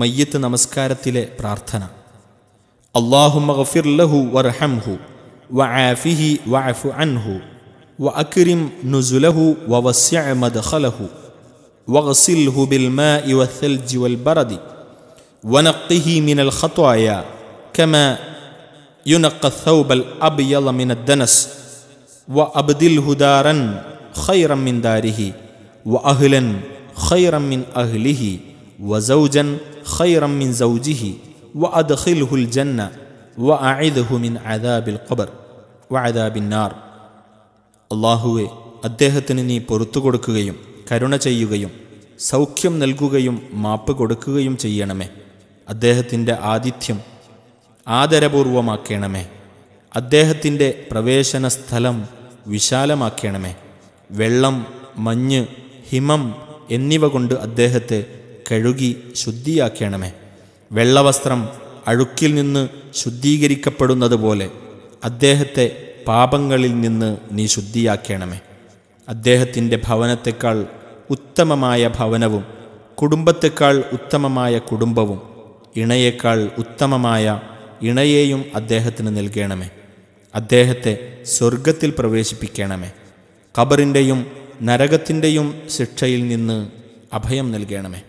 മയ്യത്ത് നമസ്കാരത്തിലെ പ്രാർത്ഥന അള്ളാഹുമഫിർ ലഹു വർഹംഹു വ ആഫിഹി വ അഫു അൻഹു വ അക്രിം നുസുലഹു വ വസ്യ മദ്ഖലഹു واغسله بالماء والثلج والبرد ونقه من الخطايا كما ينقى الثوب الابيض من الدنس وابدله دارا خيرا من داره واهلا خيرا من اهله وزوجا خيرا من زوجه وأدخله الجنة وأعذه من عذاب القبر وعذاب النار هو അദ്ദേഹത്തിന് നീ പൊറത്തു കൊടുക്കുകയും കരുണ ചെയ്യുകയും സൗഖ്യം നൽകുകയും മാപ്പ് കൊടുക്കുകയും ചെയ്യണമേ അദ്ദേഹത്തിൻ്റെ ആതിഥ്യം ആദരപൂർവമാക്കണമേ അദ്ദേഹത്തിൻ്റെ പ്രവേശന സ്ഥലം വിശാലമാക്കണമേ വെള്ളം മഞ്ഞ് ഹിമം എന്നിവ കൊണ്ട് അദ്ദേഹത്തെ കഴുകി ശുദ്ധിയാക്കണമേ വെള്ളവസ്ത്രം അഴുക്കിൽ നിന്ന് പോലെ അദ്ദേഹത്തെ പാപങ്ങളിൽ നിന്ന് നീ ശുദ്ധിയാക്കണമേ അദ്ദേഹത്തിൻ്റെ ഭവനത്തെക്കാൾ ഉത്തമമായ ഭവനവും കുടുംബത്തെക്കാൾ ഉത്തമമായ കുടുംബവും ഇണയേക്കാൾ ഉത്തമമായ ഇണയെയും അദ്ദേഹത്തിന് നൽകണമേ അദ്ദേഹത്തെ സ്വർഗത്തിൽ പ്രവേശിപ്പിക്കണമേ ഖബറിൻ്റെയും നരകത്തിൻ്റെയും ശിക്ഷയിൽ നിന്ന് അഭയം നൽകണമേ